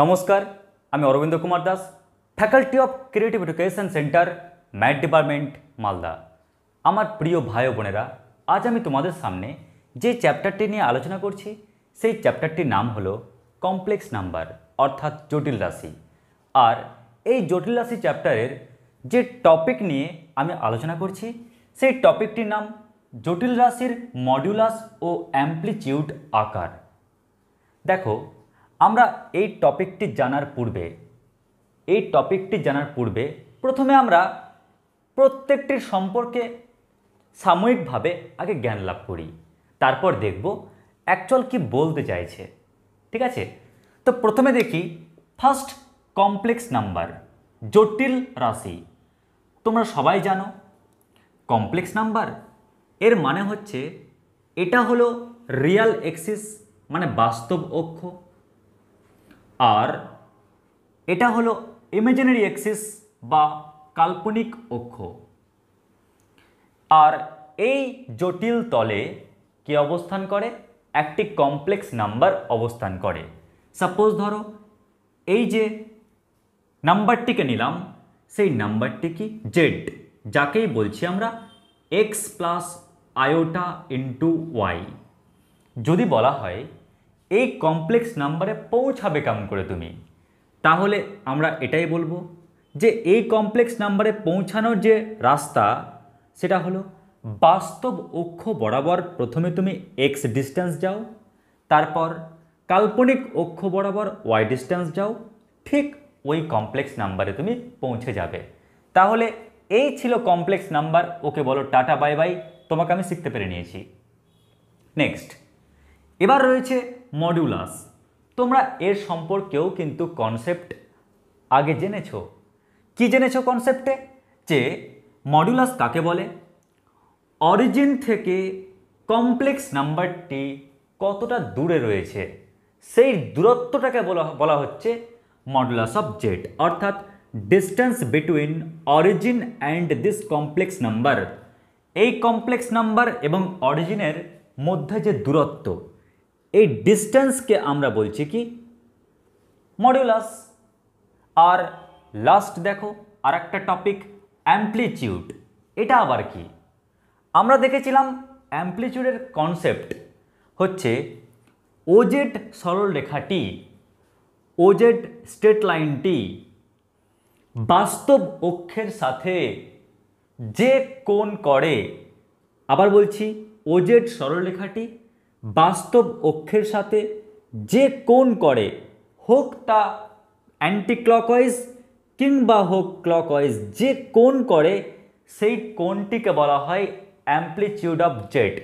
নমস্কার আমি Arabinda Kumar Das faculty of creative education centre math department Malda আমার প্রিয় ভাই বোনেরা আজ আমি তোমাদের সামনে যে চ্যাপ্টারটি নিয়ে আলোচনা করছি সেই চ্যাপ্টারটির নাম হলো কমপ্লেক্স নাম্বার অর্থাৎ জটিল রাশি আর এই জটিল রাশি চ্যাপ্টারের যে টপিক নিয়ে আমি আলোচনা করছি সেই টপিকটির নাম জটিল রাশির মডিউলাস ও অ্যাম্প্লিচিউড আকার দেখো আমরা এই টপিকটি জানার পূর্বে এই টপিকটি জানার পূর্বে প্রথমে আমরা প্রত্যেকটির সম্পর্কে সাময়িকভাবে আগে জ্ঞান লাভ করি তারপর দেখব অ্যাকচুয়াল কি বলতে চাইছে ঠিক আছে তো প্রথমে দেখি ফার্স্ট কমপ্লেক্স নাম্বার জটিল রাশি তোমরা সবাই জানো কমপ্লেক্স নাম্বার এর মানে হচ্ছে এটা হলো রিয়াল এক্সিস মানে বাস্তব অক্ষ আর এটা হলো ইমেজিনারি অ্যাক্সিস বা কাল্পনিক অক্ষ আর এই জটিল তলে কি অবস্থান করে একটি কমপ্লেক্স নাম্বার অবস্থান করে সাপোজ ধরো এই যে নাম্বারটিকে নিলাম সেই নাম্বারটি কি জেড যাকেই বলছি আমরা X plus iota into Y যদি বলা হয় এই কমপ্লেক্স নাম্বারে পৌঁছাবে কেমন করে তুমি তাহলে আমরা এটাই বলবো যে এই কমপ্লেক্স নাম্বারে পৌঁছানোর যে রাস্তা সেটা হলো বাস্তব অক্ষ বরাবর প্রথমে তুমি এক্স ডিস্ট্যান্স যাও তারপর কাল্পনিক অক্ষ বরাবর ওয়াই ডিস্ট্যান্স যাও ঠিক ওই কমপ্লেক্স নাম্বারে তুমি পৌঁছে যাবে তাহলে এই ছিল কমপ্লেক্স নাম্বার ওকে বলো টাটা বাই বাই তোমাকে আমি শিখতে পেরে নিয়েছি নেক্সট এবার রয়েছে মডিউলাস তোমরা এর সম্পর্কেও কিন্তু কনসেপ্ট আগে জেনেছ কি জেনেছো কনসেপ্টে যে মডিউলাস কাকে বলে অরিজিন থেকে কমপ্লেক্স নাম্বারটি কতটা দূরে রয়েছে সেই দূরত্বটাকে বলা বলা হচ্ছে মডুলাস অফ জেট অর্থাৎ distance between origin and this complex number এই কমপ্লেক্স নাম্বার এবং অরিজিনের মধ্যে যে দূরত্ব এই ডিস্টেন্সকে আমরা বলছি কি মডিউলাস আর লাস্ট দেখো আর একটা টপিক অ্যাম্প্লিচিউড এটা আবার কি আমরা দেখেছিলাম অ্যাম্প্লিচিউডের কনসেপ্ট হচ্ছে ওজেড সরলরেখাটি ওজেড স্টেট লাইনটি বাস্তব অক্ষের সাথে যে কোন করে আবার বলছি ওজেড সরলরেখাটি বাস্তব অক্ষের সাথে যে কোন করে হোক তা অ্যান্টি ক্লকওয়াইজ কিংবা হোক ক্লকওয়াইজ যে কোন করে সেই কোনটিকে বলা হয় অ্যাম্প্লিচিউড অফ জেট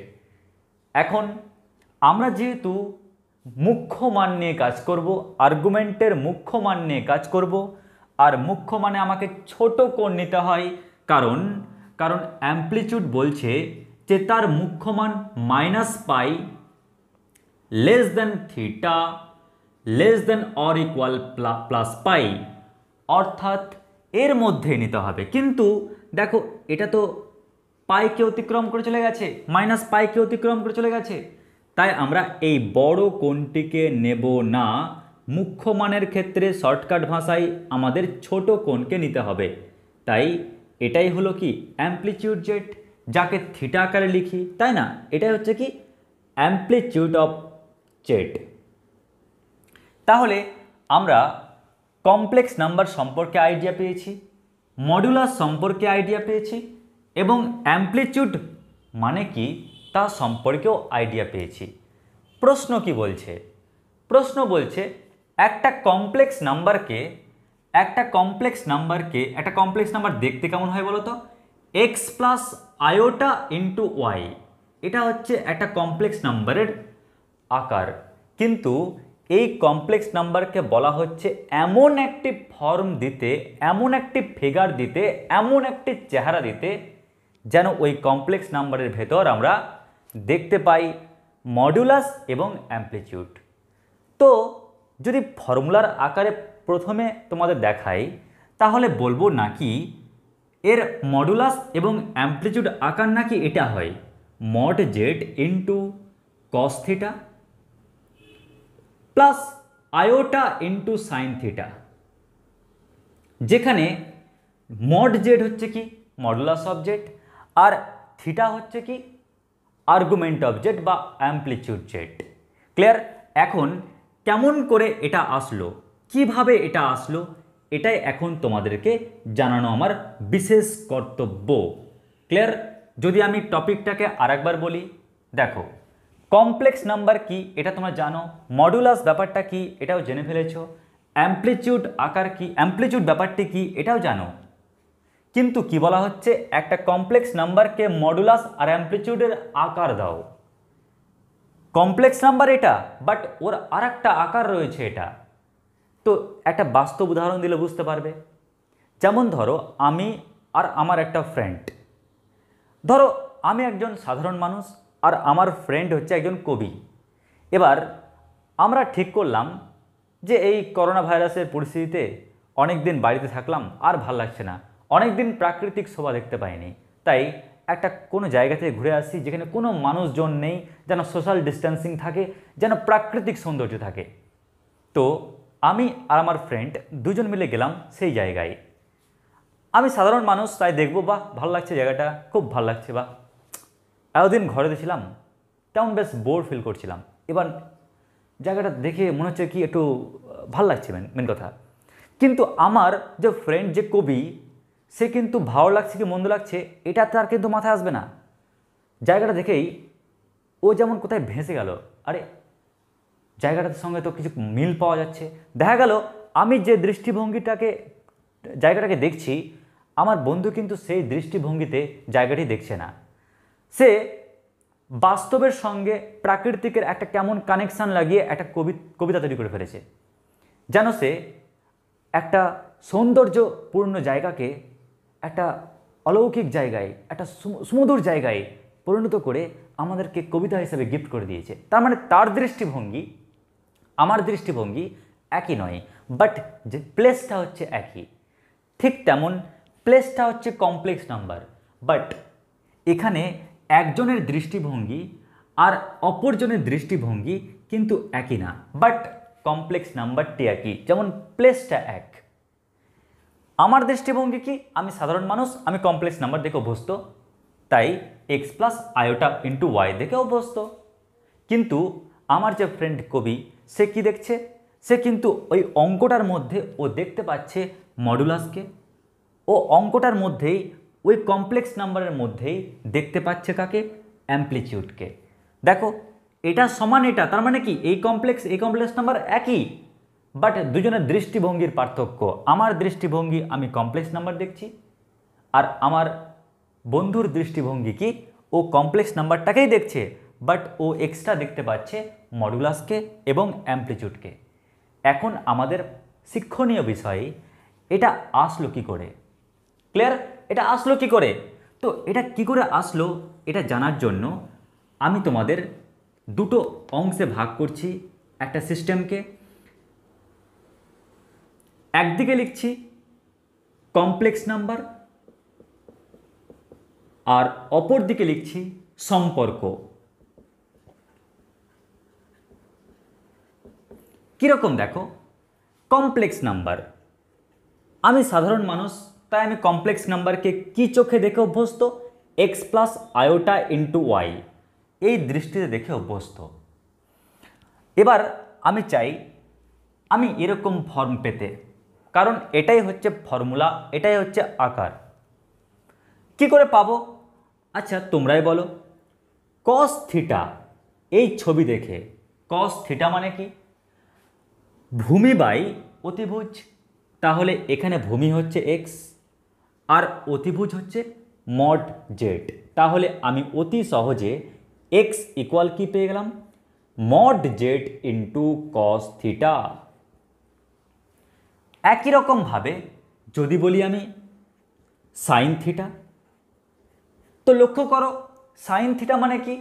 এখন আমরা যেহেতু মুখ্য মান নিয়ে কাজ করব আর্গুমেন্টের মুখ্য মান নিয়ে কাজ করব আর মুখ্য মানে আমাকে ছোট কোণ নিতে হয় কারণ কারণ অ্যাম্প্লিচিউড বলছে যে তার মুখ্য মান minus pi less than theta less than or equal plus pi অর্থাৎ এর মধ্যে নিতে হবে কিন্তু দেখো এটা তো পাইকে অতিক্রম করে চলে গেছে মাইনাস পাইকে অতিক্রম করে চলে গেছে তাই আমরা এই বড় কোণটিকে নেব না মুখ্য মানের ক্ষেত্রে শর্টকাট ভাষায় আমাদের ছোট কোণকে নিতে হবে তাই এটাই হলো কি অ্যাম্প্লিচিউড জেট যাকে থিটা আকারে লিখি তাই না এটাই হচ্ছে কি অ্যাম্প্লিচিউড অফ স্টেট তাহলে আমরা কমপ্লেক্স নাম্বার সম্পর্কে আইডিয়া পেয়েছি মডুলার সম্পর্কে আইডিয়া পেয়েছি এবং অ্যাম্প্লিচিউড মানে কি তা সম্পর্কেও আইডিয়া পেয়েছি প্রশ্ন কি বলছে প্রশ্ন বলছে একটা কমপ্লেক্স নাম্বারকে একটা কমপ্লেক্স নাম্বারকে একটা কমপ্লেক্স নাম্বার দেখতে কেমন হয় বলো তো X plus iota into Y এটা হচ্ছে একটা কমপ্লেক্স নাম্বারের আকার কিন্তু এই কমপ্লেক্স নাম্বারকে বলা হচ্ছে এমন একটি ফর্ম দিতে এমন একটি ফিগার দিতে এমন একটি চেহারা দিতে যেন ওই কমপ্লেক্স নাম্বারের ভেতর আমরা দেখতে পাই মডুলাস এবং অ্যাম্প্লিচিউড তো যদি ফর্মুলার আকারে প্রথমে তোমাদের দেখাই তাহলে বলবো নাকি এর মডুলাস এবং অ্যাম্প্লিচিউড আকার নাকি এটা হয় mod Z into theta plus iota into sine theta যেখানে মড জেড হচ্ছে কি মডুলাস অবজেক্ট আর থিটা হচ্ছে কি আর্গুমেন্ট অবজেক্ট বা অ্যাম্পলিচিউড জেট ক্লিয়ার এখন কেমন করে এটা আসলো কিভাবে এটা আসলো এটাই এখন তোমাদেরকে জানানো আমার বিশেষ কর্তব্য ক্লিয়ার যদি আমি টপিকটাকে আরেকবার বলি দেখো কমপ্লেক্স নাম্বার কি এটা তোমরা জানো মডুলাস ব্যাপারটা কি এটাও জেনে ফেলেছ অ্যাম্প্লিচিউড আকার কি অ্যাম্প্লিচিউড ব্যাপারটি কি এটাও জানো কিন্তু কি বলা হচ্ছে একটা কমপ্লেক্স নাম্বারকে মডুলাস আর অ্যাম্প্লিচিউডের আকার দাও কমপ্লেক্স নাম্বার এটা বাট ওর আর একটা আকার রয়েছে এটা তো একটা বাস্তব উদাহরণ দিলে বুঝতে পারবে যেমন ধরো আমি আর আমার একটা ফ্রেন্ড ধরো আমি একজন সাধারণ মানুষ আর আমার ফ্রেন্ড হচ্ছে একজন কবি এবার আমরা ঠিক করলাম যে এই করোনা ভাইরাসের পরিস্থিতিতে অনেক দিন বাড়িতে থাকলাম আর ভাল লাগছে না অনেক দিন প্রাকৃতিক শোভা দেখতে পাইনি তাই একটা কোনো জায়গা থেকে ঘুরে আসি যেখানে কোনো মানুষজন নেই যেন সোশ্যাল ডিস্ট্যান্সিং থাকে যেন প্রাকৃতিক সৌন্দর্য থাকে তো আমি আর আমার ফ্রেন্ড দুজন মিলে গেলাম সেই জায়গায় আমি সাধারণ মানুষ তাই দেখবো বা ভালো লাগছে জায়গাটা খুব ভাল লাগছে বা এতদিন ঘরে দিয়েছিলাম তেমন বেশ বোর ফিল করছিলাম এবার জায়গাটা দেখে মনে হচ্ছে কি একটু ভাল লাগছে মেন কথা কিন্তু আমার যে ফ্রেন্ড যে কবি সে কিন্তু ভালো লাগছে কি মন্দ লাগছে এটা তার কিন্তু মাথায় আসবে না জায়গাটা দেখেই ও যেমন কোথায় ভেসে গেল আরে জায়গাটার সঙ্গে তো কিছু মিল পাওয়া যাচ্ছে দেখা গেল আমি যে দৃষ্টিভঙ্গিটাকে জায়গাটাকে দেখছি আমার বন্ধু কিন্তু সেই দৃষ্টিভঙ্গিতে জায়গাটি দেখছে না সে বাস্তবের সঙ্গে প্রাকৃতিকের একটা কেমন কানেকশান লাগিয়ে একটা কবি কবিতা তৈরি করে ফেলেছে যেন সে একটা সৌন্দর্যপূর্ণ জায়গাকে একটা অলৌকিক জায়গায় একটা সুমধুর জায়গায় পরিণত করে আমাদেরকে কবিতা হিসেবে গিফট করে দিয়েছে তার মানে তার দৃষ্টিভঙ্গি আমার দৃষ্টিভঙ্গি একই নয় বাট যে প্লেসটা হচ্ছে একই ঠিক তেমন প্লেসটা হচ্ছে কমপ্লেক্স নাম্বার বাট এখানে একজনের দৃষ্টিভঙ্গি আর অপরজনের দৃষ্টিভঙ্গি কিন্তু একই না বাট কমপ্লেক্স নাম্বারটি একই যেমন প্লেসটা এক আমার দৃষ্টিভঙ্গি কি আমি সাধারণ মানুষ আমি কমপ্লেক্স নাম্বার দেখে অভ্যস্ত তাই X plus iota into Y দেখে অভ্যস্ত কিন্তু আমার যে ফ্রেন্ড কবি সে কি দেখছে সে কিন্তু ওই অঙ্কটার মধ্যে ও দেখতে পাচ্ছে মডুলাসকে ও অঙ্কটার মধ্যেই ওই কমপ্লেক্স নাম্বারের মধ্যেই দেখতে পাচ্ছে কাকে অ্যাম্প্লিচিউডকে দেখো এটা সমান এটা তার মানে কি এই কমপ্লেক্স এই কমপ্লেক্স নাম্বার একই বাট দুজনের দৃষ্টিভঙ্গির পার্থক্য আমার দৃষ্টিভঙ্গি আমি কমপ্লেক্স নাম্বার দেখছি আর আমার বন্ধুর দৃষ্টিভঙ্গি কি ও কমপ্লেক্স নাম্বারটাকেই দেখছে বাট ও এক্সট্রা দেখতে পাচ্ছে মডুলাসকে এবং অ্যাম্প্লিচিউডকে এখন আমাদের শিক্ষণীয় বিষয় এটা আসলো কি করে ক্লিয়ার এটা আসলো কি করে তো এটা কি করে আসলো এটা জানার জন্য আমি তোমাদের দুটো অংশে ভাগ করছি একটা সিস্টেমকে একদিকে লিখছি কমপ্লেক্স নাম্বার আর অপর দিকে লিখছি সম্পর্ক কীরকম দেখো কমপ্লেক্স নাম্বার আমি সাধারণ মানুষ তাই আমি কমপ্লেক্স নাম্বারকে কি চোখে দেখে অভ্যস্ত X plus iota into Y এই দৃষ্টিতে দেখে অভ্যস্ত এবার আমি চাই আমি এরকম ফর্ম পেতে কারণ এটাই হচ্ছে ফর্মুলা এটাই হচ্ছে আকার কি করে পাবো আচ্ছা তোমরাই বলো কস থিটা এই ছবি দেখে কস থিটা মানে কি ভূমি বাই অতিভুজ তাহলে এখানে ভূমি হচ্ছে এক্স আর অতিভুজ হচ্ছে মড জেড তাহলে আমি অতি সহজে এক্স ইকুয়াল কি পেয়ে গেলাম mod Z into cos theta একই রকমভাবে যদি বলি আমি সাইন থিটা তো লক্ষ্য করো সাইন থিটা মানে কি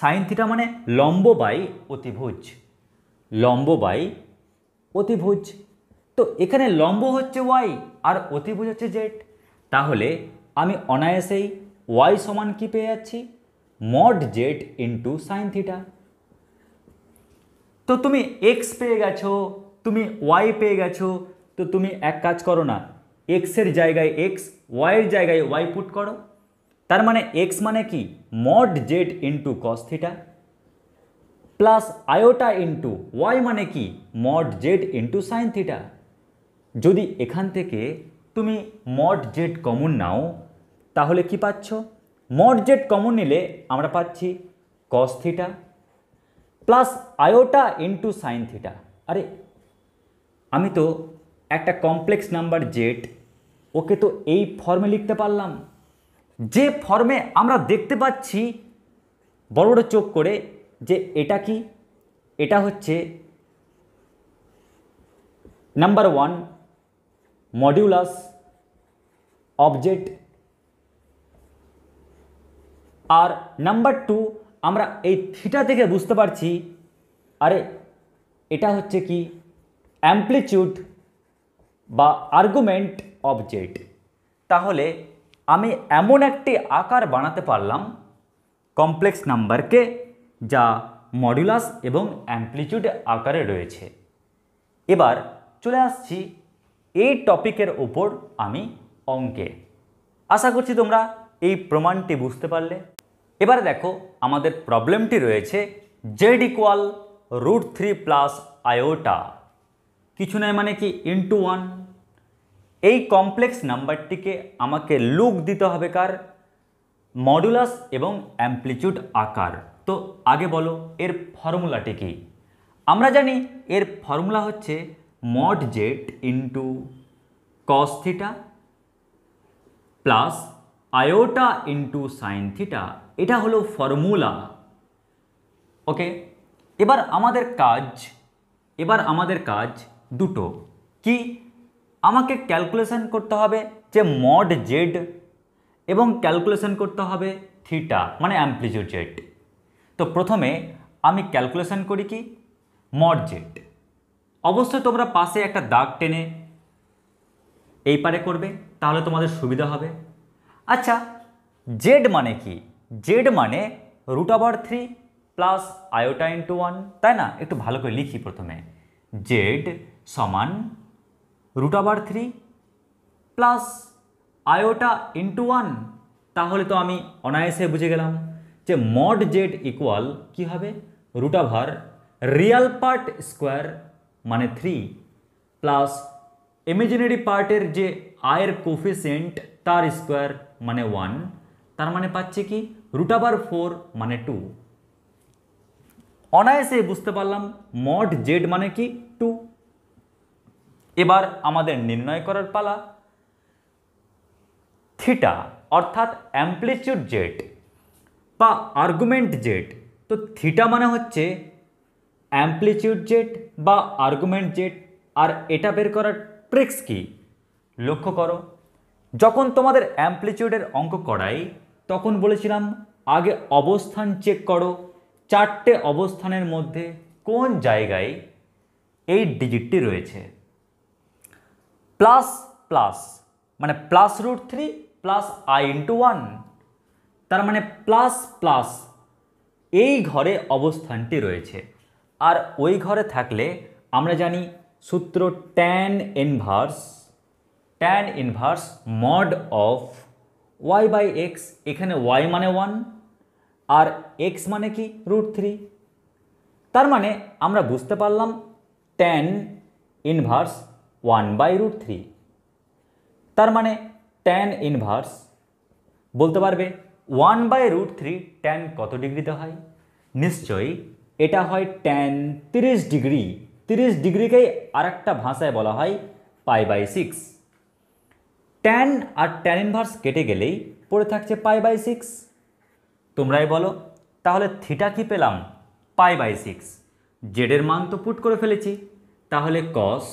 সাইন থিটা মানে লম্ব বাই অতিভুজ লম্ব বাই অতিভুজ তো এখানে লম্ব হচ্ছে ওয়াই আর অতিভুজ হচ্ছে জেড তাহলে আমি অনায়াসেই ওয়াই সমান কী পেয়ে যাচ্ছি mod Z into sine theta তো তুমি এক্স পেয়ে গেছো তুমি ওয়াই পেয়ে গেছো তো তুমি এক কাজ করো না এক্সের জায়গায় এক্স ওয়াইয়ের জায়গায় ওয়াই পুট করো তার মানে এক্স মানে কি mod Z into cos theta plus iota into Y মানে কি mod Z into sine theta যদি এখান থেকে তুমি মড জেড কমন নাও তাহলে কি পাচ্ছ মড জেড কমন নিলে আমরা পাচ্ছি cos theta plus iota into sine theta আরে আমি তো একটা কমপ্লেক্স নাম্বার জেড ওকে তো এই ফর্মে লিখতে পারলাম যে ফর্মে আমরা দেখতে পাচ্ছি বড় বড় চোখ করে যে এটা কি এটা হচ্ছে নাম্বার ওয়ান মডিউলাস অবজেক্ট আর নাম্বার টু আমরা এই থিটা থেকে বুঝতে পারছি আরে এটা হচ্ছে কি অ্যাম্প্লিচিউড বা আর্গুমেন্ট অবজেক্ট তাহলে আমি এমন একটি আকার বানাতে পারলাম কমপ্লেক্স নাম্বারকে যা মডিউলাস এবং অ্যাম্প্লিচিউড আকারে রয়েছে এবার চলে আসছি এই টপিকের ওপর আমি অঙ্কে আশা করছি তোমরা এই প্রমাণটি বুঝতে পারলে এবারে দেখো আমাদের প্রবলেমটি রয়েছে Z equal root three plus iota কিছু নয় মানে কি ইন্টু ওয়ান এই কমপ্লেক্স নাম্বারটিকে আমাকে লুক দিতে হবে কার মডুলাস এবং অ্যাম্প্লিচিউড আকার তো আগে বলো এর ফর্মুলাটি কি আমরা জানি এর ফর্মুলা হচ্ছে mod z into cos theta plus iota into sin theta এটা হলো ফর্মুলা ওকে এবার আমাদের কাজ এবার আমাদের কাজ দুটো কি আমাকে ক্যালকুলেশান করতে হবে যে মড জেড এবং ক্যালকুলেশান করতে হবে থিটা মানে অ্যাম্প্লিচিউড জেড তো প্রথমে আমি ক্যালকুলেশান করি কি মড জেড অবশ্যই তোমরা পাশে একটা দাগ টেনে এই পারে করবে তাহলে তোমাদের সুবিধা হবে আচ্ছা জেড মানে কি জেড মানে রুট আবার three plus iota into one তাই না একটু ভালো করে লিখি প্রথমে জেড সমান রুট আবার three plus iota into one তাহলে তো আমি অনায়াসে বুঝে গেলাম যে মড জেড ইকুয়াল কি হবে root over real part square মানে থ্রি প্লাস ইমেজিনারি পার্টের যে আয়ের কোফিসিয়েন্ট তার স্কোয়ার মানে ওয়ান তার মানে পাচ্ছে কি রুট আবার ফোর মানে টু অনায়াসে বুঝতে পারলাম মড জেড মানে কি টু এবার আমাদের নির্ণয় করার পালা থিটা অর্থাৎ অ্যাম্প্লিচিউড জেড বা আর্গুমেন্ট জেড তো থিটা মানে হচ্ছে অ্যাম্প্লিচিউড জেট বা আর্গুমেন্ট জেট আর এটা বের করার ট্রিক্স কি লক্ষ্য করো যখন তোমাদের অ্যাম্প্লিচিউডের অঙ্ক করাই তখন বলেছিলাম আগে অবস্থান চেক করো চারটে অবস্থানের মধ্যে কোন জায়গায় এই ডিজিটটি রয়েছে প্লাস প্লাস মানে plus root three plus I into one তার মানে প্লাস প্লাস এই ঘরে অবস্থানটি রয়েছে আর ওই ঘরে থাকলে আমরা জানি সূত্র tan inverse tan inverse mod of Y by X এখানে ওয়াই মানে ওয়ান আর এক্স মানে কি রুট থ্রি তার মানে আমরা বুঝতে পারলাম tan inverse one by root three তার মানে ট্যান ইনভার্স বলতে পারবে one by root three tan কত ডিগ্রিতে হয় নিশ্চয়ই এটা হয় ট্যান তিরিশ ডিগ্রি তিরিশ ডিগ্রিকেই আরেকটা ভাষায় বলা হয় পাই বাই সিক্স ট্যান আর ট্যান ইনভার্স কেটে গেলেই পড়ে থাকছে পাই বাই সিক্স তোমরাই বলো তাহলে থিটা কি পেলাম পাই বাই সিক্স জেডের মান তো পুট করে ফেলেছি তাহলে cos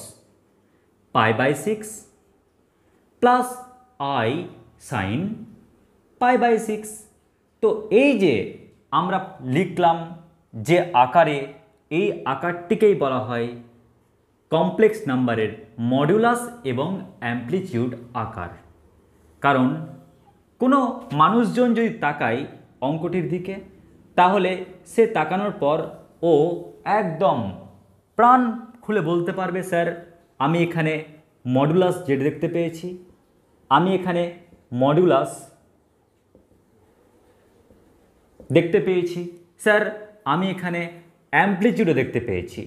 pi by six plus I sine pi by six তো এই যে আমরা লিখলাম যে আকারে এই আকারটিকেই বলা হয় কমপ্লেক্স নাম্বারের মডিউলাস এবং অ্যাম্প্লিচিউড আকার কারণ কোনো মানুষজন যদি তাকায় অঙ্কটির দিকে তাহলে সে তাকানোর পর ও একদম প্রাণ খুলে বলতে পারবে স্যার আমি এখানে মডুলাস জেড দেখতে পেয়েছি আমি এখানে মডুলাস দেখতে পেয়েছি স্যার আমি এখানে অ্যাম্পলিচিউডও দেখতে পেয়েছি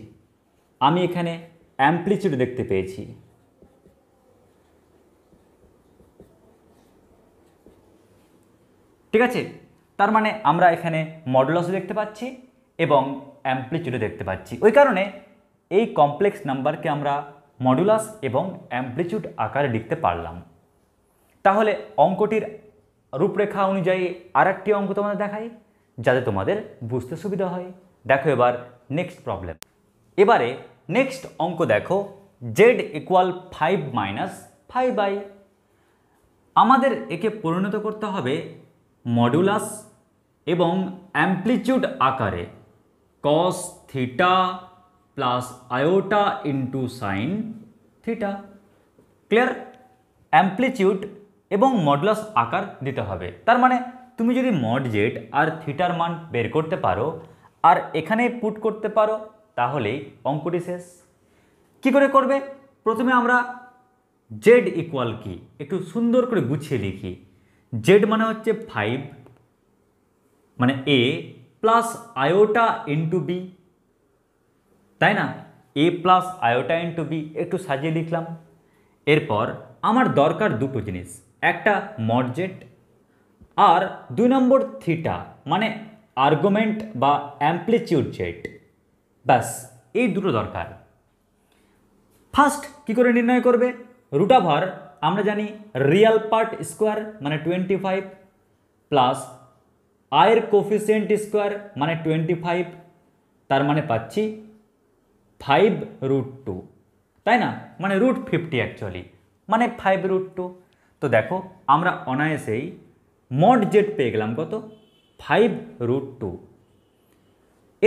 আমি এখানে অ্যাম্পলিচিউডও দেখতে পেয়েছি ঠিক আছে তার মানে আমরা এখানে মডুলাসও দেখতে পাচ্ছি এবং অ্যাম্পলিচিউডও দেখতে পাচ্ছি ওই কারণে এই কমপ্লেক্স নাম্বারকে আমরা মডুলাস এবং অ্যাম্পলিচিউড আকারে লিখতে পারলাম তাহলে অঙ্কটির রূপরেখা অনুযায়ী আর একটি অঙ্ক তোমাদের দেখাই যাতে তোমাদের বুঝতে সুবিধা হয় দেখো এবার নেক্সট প্রবলেম এবারে নেক্সট অঙ্ক দেখো Z equal five minus five by আমাদের একে পরিণত করতে হবে মডুলাস এবং অ্যাম্প্লিচিউড আকারে cos theta plus iota into sine theta clear amplitude এবং মডুলাস আকার দিতে হবে তার মানে তুমি যদি মড জেড আর থিটার মান বের করতে পারো আর এখানে পুট করতে পারো তাহলেই অঙ্কটি শেষ কী করে করবে প্রথমে আমরা জেড ইকুয়াল কি একটু সুন্দর করে গুছিয়ে লিখি জেড মানে হচ্ছে ফাইভ মানে A plus iota into B তাই না A plus iota into B একটু সাজিয়ে লিখলাম এরপর আমার দরকার দুটো জিনিস একটা মডজেট আর দুই নম্বর থিটা মানে আর্গুমেন্ট বা অ্যাম্প্লিচিউড জেট ব্যাস এই দুটো দরকার ফার্স্ট কি করে নির্ণয় করবে রুট আভার আমরা জানি রিয়াল পার্ট স্কোয়ার মানে টোয়েন্টি ফাইভ প্লাস আয়ের কোফিসিয়েন্ট স্কোয়ার মানে টোয়েন্টি ফাইভ তার মানে পাচ্ছি ফাইভ রুট টু তাই না মানে রুট ফিফটি অ্যাকচুয়ালি মানে ফাইভ রুট টু তো দেখো আমরা অনায়াসেই মড জেড পেয়ে গেলাম কত ফাইভ রুট টু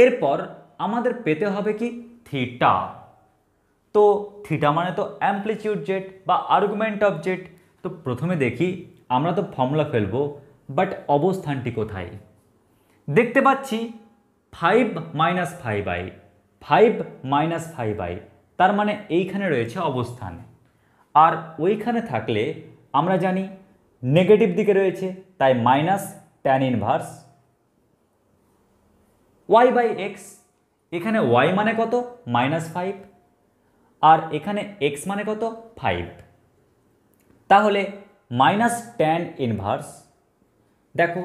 এরপর আমাদের পেতে হবে কি থিটা তো থিটা মানে তো অ্যাম্পলিচিউড জেট বা আর্গুমেন্ট অফ জেট তো প্রথমে দেখি আমরা তো ফর্মুলা ফেলবো বাট অবস্থানটি কোথায় দেখতে পাচ্ছি five minus five I five minus five I তার মানে এইখানে রয়েছে অবস্থান আর ওইখানে থাকলে আমরা জানি নেগেটিভ দিকে রয়েছে তাই minus tan inverse Y by X এখানে ওয়াই মানে কত মাইনাস ফাইভ আর এখানে এক্স মানে কত ফাইভ তাহলে মাইনাস ট্যান ইনভার্স দেখো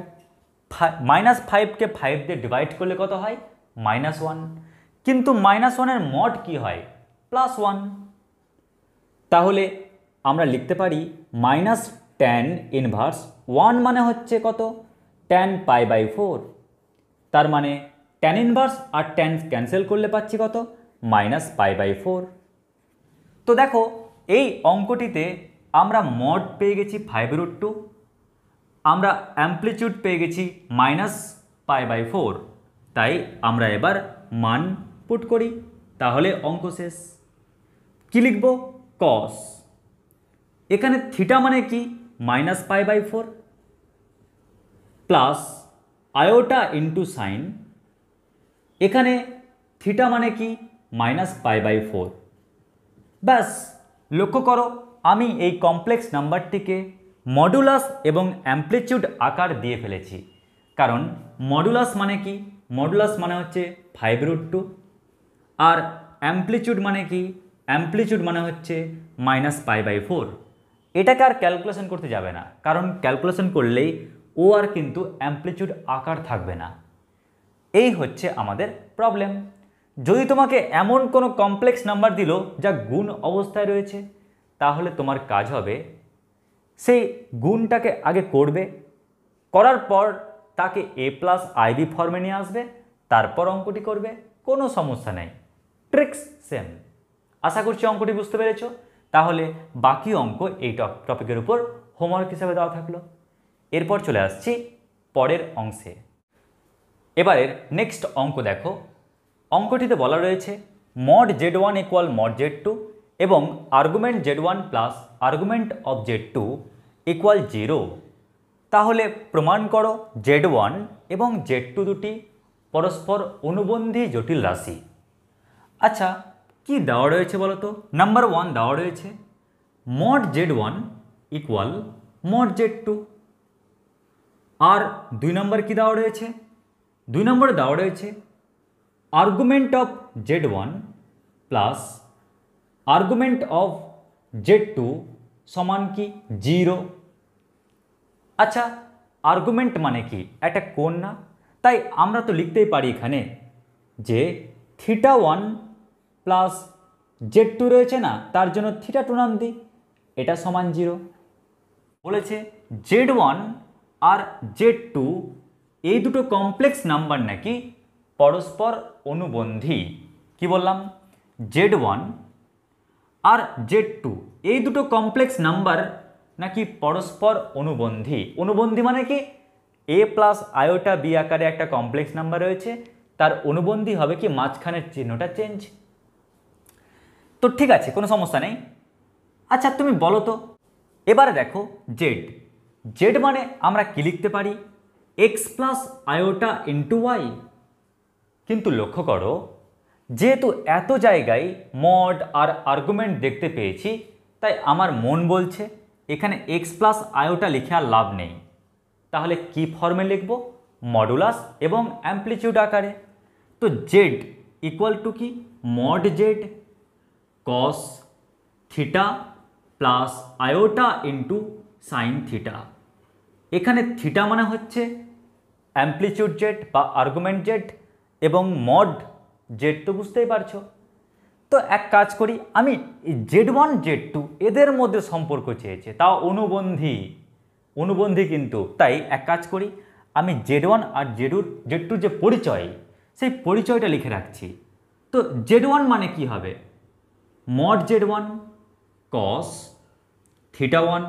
মাইনাস ফাইভকে ফাইভ দিয়ে ডিভাইড করলে কত হয় মাইনাস ওয়ান কিন্তু মাইনাস ওয়ানের মড কি হয় প্লাস ওয়ান তাহলে আমরা লিখতে পারি মাইনাস ট্যান ইনভার্স ওয়ান মানে হচ্ছে কত ট্যান পাই বাই ফোর তার মানে ট্যান ইনভার্স আর ট্যান ক্যান্সেল করলে পাচ্ছি কত মাইনাস পাই বাই ফোর তো দেখো এই অঙ্কটিতে আমরা মড পেয়ে গেছি ফাইভ রুট টু আমরা অ্যাম্প্লিচিউড পেয়ে গেছি মাইনাস পাই বাই ফোর তাই আমরা এবার মান পুট করি তাহলে অঙ্ক শেষ কী লিখব কস এখানে থিটা মানে কি minus pi by four plus iota into sine এখানে থিটা মানে কি মাইনাস পাই বাই ফোর ব্যাস লক্ষ্য করো আমি এই কমপ্লেক্স নাম্বারটিকে মডুলাস এবং অ্যাম্প্লিচিউড আকার দিয়ে ফেলেছি কারণ মডুলাস মানে কি মডুলাস মানে হচ্ছে ফাইভ রুট টু আর অ্যাম্প্লিচিউড মানে কি অ্যাম্প্লিচিউড মানে হচ্ছে মাইনাস পাই বাই ফোর এটাকে আর ক্যালকুলেশন করতে যাবে না কারণ ক্যালকুলেশন করলেই ও আর কিন্তু অ্যাম্প্লিচিউড আকার থাকবে না এই হচ্ছে আমাদের প্রবলেম যদি তোমাকে এমন কোনো কমপ্লেক্স নাম্বার দিল যা গুণ অবস্থায় রয়েছে তাহলে তোমার কাজ হবে সেই গুণটাকে আগে করবে করার পর তাকে এ প্লাস আইবি ফর্মে নিয়ে আসবে তারপর অঙ্কটি করবে কোনো সমস্যা নেই ট্রিক্স সেম আশা করছি অঙ্কটি বুঝতে পেরেছো তাহলে বাকি অঙ্ক এই টপিকের উপর হোমওয়ার্ক হিসাবে দেওয়া থাকলো এরপর চলে আসছি পরের অংশে এবারের নেক্সট অঙ্ক দেখো অঙ্কটিতে বলা রয়েছে mod Z one equal mod Z two এবং argument Z one plus argument of Z two equal zero তাহলে প্রমাণ করো জেড ওয়ান এবং জেড টু দুটি পরস্পর অনুবন্ধী জটিল রাশি আচ্ছা কি দেওয়া রয়েছে বলো তো নাম্বার ওয়ান দেওয়া রয়েছে mod Z one equal mod Z two আর দুই নম্বর কি দেওয়া রয়েছে দুই নম্বরে দেওয়া রয়েছে argument of Z one plus argument of Z two সমান কি জিরো আচ্ছা আর্গুমেন্ট মানে কি একটা কোন না তাই আমরা তো লিখতেই পারি এখানে যে theta one plus Z two রয়েছে না তার জন্য থিটা টু নাম দিই এটা সমান জিরো বলেছে জেড ওয়ান আর জেড টু এই দুটো কমপ্লেক্স নাম্বার নাকি পরস্পর অনুবন্ধী কি বললাম জেড ওয়ান আর জেড টু এই দুটো কমপ্লেক্স নাম্বার নাকি পরস্পর অনুবন্ধী অনুবন্ধী মানে কি এ প্লাস আয়োটা বি আকারে একটা কমপ্লেক্স নাম্বার রয়েছে তার অনুবন্ধী হবে কি মাঝখানের চিহ্নটা চেঞ্জ তো ঠিক আছে কোনো সমস্যা নেই আচ্ছা তুমি বলো তো এবারে দেখো জেড জেড মানে আমরা কি লিখতে পারি X plus iota into Y কিন্তু লক্ষ্য করো যেহেতু এত জায়গায় মড আর আর্গুমেন্ট দেখতে পেয়েছি তাই আমার মন বলছে এখানে এক্স প্লাস আয়োটা লিখে আর লাভ নেই তাহলে কি ফর্মে লিখব মডুলাস এবং অ্যাম্প্লিচিউড আকারে তো জেড ইকুয়াল টু কি mod Z cos theta plus iota into sine theta এখানে থিটা মানে হচ্ছে অ্যাম্প্লিচিউড জেট বা আর্গুমেন্ট জেট এবং মড জেট তো বুঝতেই পারছো তো এক কাজ করি আমি জেড ওয়ান জেড টু এদের মধ্যে সম্পর্ক চেয়েছে তাও অনুবন্ধী অনুবন্ধী কিন্তু তাই এক কাজ করি আমি জেড ওয়ান আর জেডুর জেড টুর যে পরিচয় সেই পরিচয়টা লিখে রাখছি তো জেড ওয়ান মানে কি হবে mod z1 cos theta 1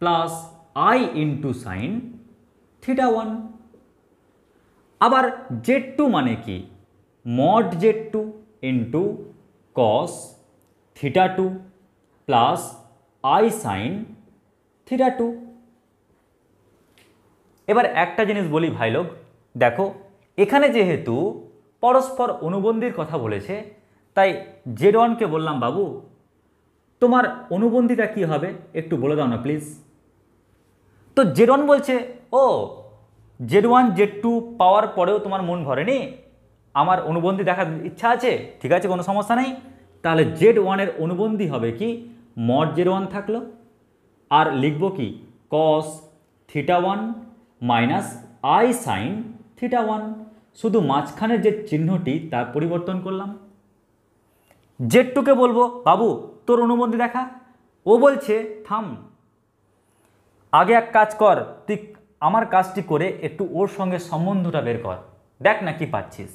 plus i into sin theta 1 আবার z2 মানে কি mod z2 into cos theta 2 plus i sin theta 2 এবার একটা জিনিস বলি ভাইলোক দেখো এখানে যেহেতু পরস্পর অনুবন্ধীর কথা বলেছে তাই জেড ওয়ানকে বললাম বাবু তোমার অনুবন্ধীটা কি হবে একটু বলে দাও না প্লিজ তো জেড ওয়ান বলছে ও জেড ওয়ান জেড টু পাওয়ার পরেও তোমার মন ভরেনি আমার অনুবন্ধী দেখার ইচ্ছা আছে ঠিক আছে কোনো সমস্যা নেই তাহলে জেড ওয়ানের অনুবন্ধী হবে কি মড জেড ওয়ান থাকলো আর লিখব কি cos theta one minus I sine theta one শুধু মাঝখানের যে চিহ্নটি তার পরিবর্তন করলাম জেট্টুকে বলবো বাবু তোর অনুমতি দেখা ও বলছে থাম আগে এক কাজ কর তুই আমার কাজটি করে একটু ওর সঙ্গে সম্বন্ধটা বের কর দেখ না কি পাচ্ছিস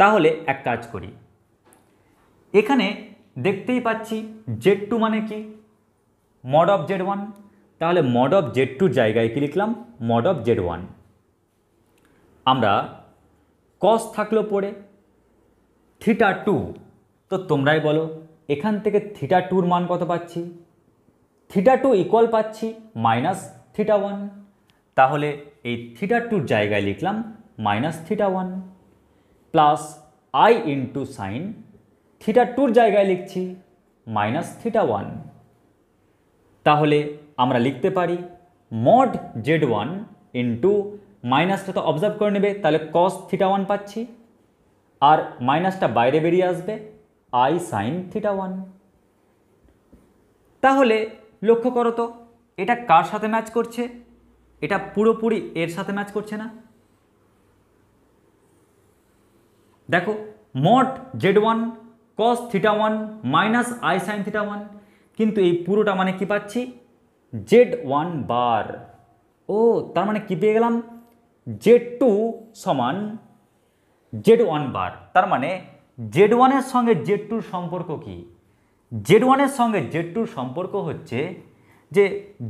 তাহলে এক কাজ করি এখানে দেখতেই পাচ্ছি জেড টু মানে কি মড অফ জেড ওয়ান তাহলে মড অফ জেড টুর জায়গায় কি লিখলাম মড অফ জেড ওয়ান আমরা কস থাকলো পড়ে থিটা টু তো তোমরাই বলো এখান থেকে থিটা টুর মান কত পাচ্ছি থিটা টু ইকুয়াল পাচ্ছি মাইনাস থিটা ওয়ান তাহলে এই থিটা টুর জায়গায় লিখলাম minus theta one plus I into sine theta টুর জায়গায় লিখছি মাইনাস থিটা ওয়ান তাহলে আমরা লিখতে পারি মড জেড ওয়ান ইন্টু মাইনাসটা তো অবজার্ভ করে নেবে তাহলে কস থিটা ওয়ান পাচ্ছি আর মাইনাসটা বাইরে বেরিয়ে আসবে আই সাইন থিটা ওয়ান তাহলে লক্ষ্য করো তো এটা কার সাথে ম্যাচ করছে এটা পুরোপুরি এর সাথে ম্যাচ করছে না দেখো মোট Z one cos theta one minus I sine theta one কিন্তু এই পুরোটা মানে কি পাচ্ছি জেড ওয়ান বার ও তার মানে কি পেয়ে গেলাম জেড টু সমান জেড ওয়ান বার তার মানে জেড ওয়ানের সঙ্গে জেড টুর সম্পর্ক কি জেড ওয়ানের সঙ্গে জেড টুর সম্পর্ক হচ্ছে যে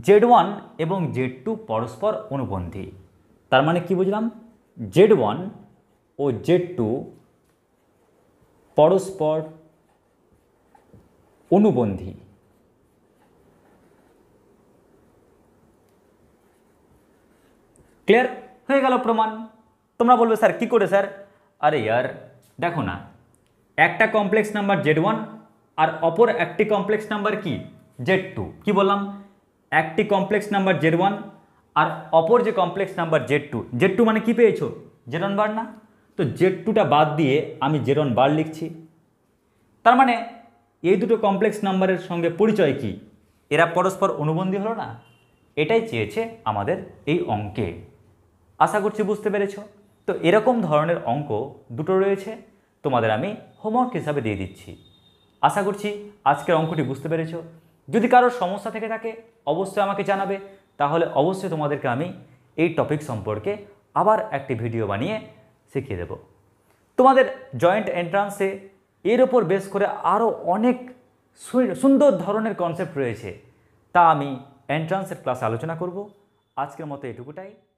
জেড ওয়ান এবং জেড টু পরস্পর অনুবন্ধী তার মানে কি বুঝলাম জেড ওয়ান ও জেড টু পরস্পর অনুবন্ধী ক্লিয়ার হয়ে গেল প্রমাণ তোমরা বলবে স্যার কি করে স্যার আরে ইয়ার দেখো না একটা কমপ্লেক্স নাম্বার জেড ওয়ান আর অপর একটি কমপ্লেক্স নাম্বার কি জেড টু কি বললাম একটি কমপ্লেক্স নাম্বার জেড ওয়ান আর অপর যে complex number Z two Z two মানে কি পেয়েছো জেরন বার না তো জেড টুটা বাদ দিয়ে আমি জেরন বার লিখছি তার মানে এই দুটো কমপ্লেক্স নাম্বারের সঙ্গে পরিচয় কি এরা পরস্পর অনুবন্ধী হলো না এটাই চেয়েছে আমাদের এই অঙ্কে আশা করছি বুঝতে পেরেছ তো এরকম ধরনের অঙ্ক দুটো রয়েছে তোমাদের আমি হোমওয়ার্ক হিসাবে দিয়ে দিচ্ছি আশা করছি আজকের অঙ্কটি বুঝতে পেরেছ যদি কারোর সমস্যা থেকে থাকে অবশ্যই আমাকে জানাবে তাহলে অবশ্যই তোমাদেরকে আমি এই টপিক সম্পর্কে আবার একটি ভিডিও বানিয়ে শিখিয়ে দেব তোমাদের জয়েন্ট এন্ট্রান্সে এর ওপর বেশ করে আরও অনেক সুন্দর ধরনের কনসেপ্ট রয়েছে তা আমি এন্ট্রান্সের ক্লাসে আলোচনা করব আজকের মতো এটুকুটাই